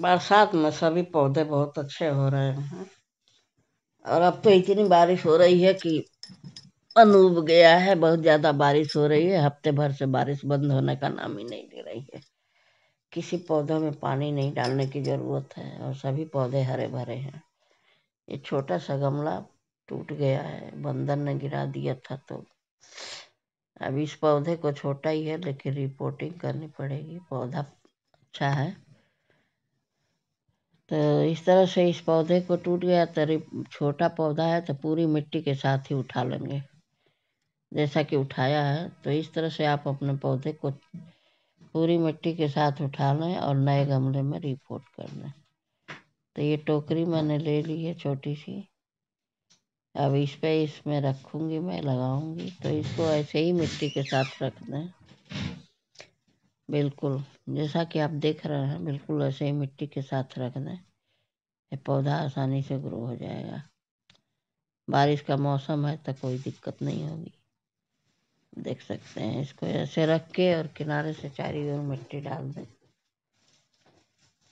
बरसात में सभी पौधे बहुत अच्छे हो रहे हैं और अब तो इतनी बारिश हो रही है कि अनूब गया है बहुत ज़्यादा बारिश हो रही है हफ्ते भर से बारिश बंद होने का नाम ही नहीं ले रही है किसी पौधों में पानी नहीं डालने की ज़रूरत है और सभी पौधे हरे भरे हैं ये छोटा सा गमला टूट गया है बंदर ने गिरा दिया था तो अब इस पौधे को छोटा ही है लेकिन रिपोर्टिंग करनी पड़ेगी पौधा अच्छा है तो इस तरह से इस पौधे को टूट गया तो छोटा पौधा है तो पूरी मिट्टी के साथ ही उठा लेंगे जैसा कि उठाया है तो इस तरह से आप अपने पौधे को पूरी मिट्टी के साथ उठा लें और नए गमले में रिपोर्ट कर लें तो ये टोकरी मैंने ले ली है छोटी सी अब इस पर इसमें रखूँगी मैं लगाऊँगी तो इसको ऐसे ही मिट्टी के साथ रख दें बिल्कुल जैसा कि आप देख रहे हैं बिल्कुल ऐसे ही मिट्टी के साथ रख दें ये पौधा आसानी से ग्रो हो जाएगा बारिश का मौसम है तो कोई दिक्कत नहीं होगी देख सकते हैं इसको ऐसे रख के और किनारे से चारी ओर मिट्टी डाल दें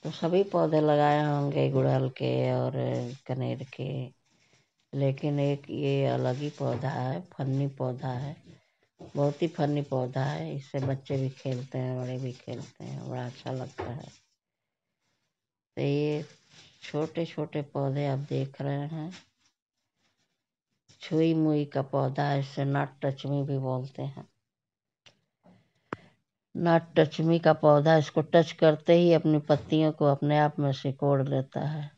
तो सभी पौधे लगाए होंगे गुड़हल के और कनेर के लेकिन एक ये अलग ही पौधा है फन्नी पौधा है बहुत ही फनी पौधा है इससे बच्चे भी खेलते हैं बड़े भी खेलते हैं बड़ा अच्छा लगता है तो ये छोटे छोटे पौधे आप देख रहे हैं छुई मुई का पौधा है इसे नट टचमी भी बोलते हैं नट टचमी का पौधा इसको टच करते ही अपनी पत्तियों को अपने आप में सिकोड़ लेता है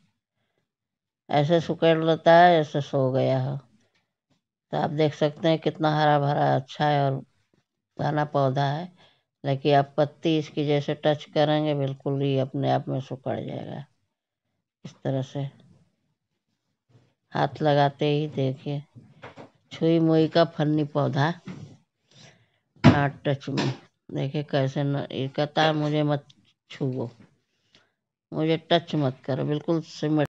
ऐसे सिकोड़ लेता है ऐसे सो गया है तो आप देख सकते हैं कितना हरा भरा अच्छा है और घना पौधा है लेकिन आप पत्ती इसकी जैसे टच करेंगे बिल्कुल ही अपने आप में सुखड़ जाएगा इस तरह से हाथ लगाते ही देखिए छुई मुई का फन्नी पौधा नॉट टच में देखिए कैसे न कहता है मुझे मत छुओ मुझे टच मत करो बिल्कुल सिमट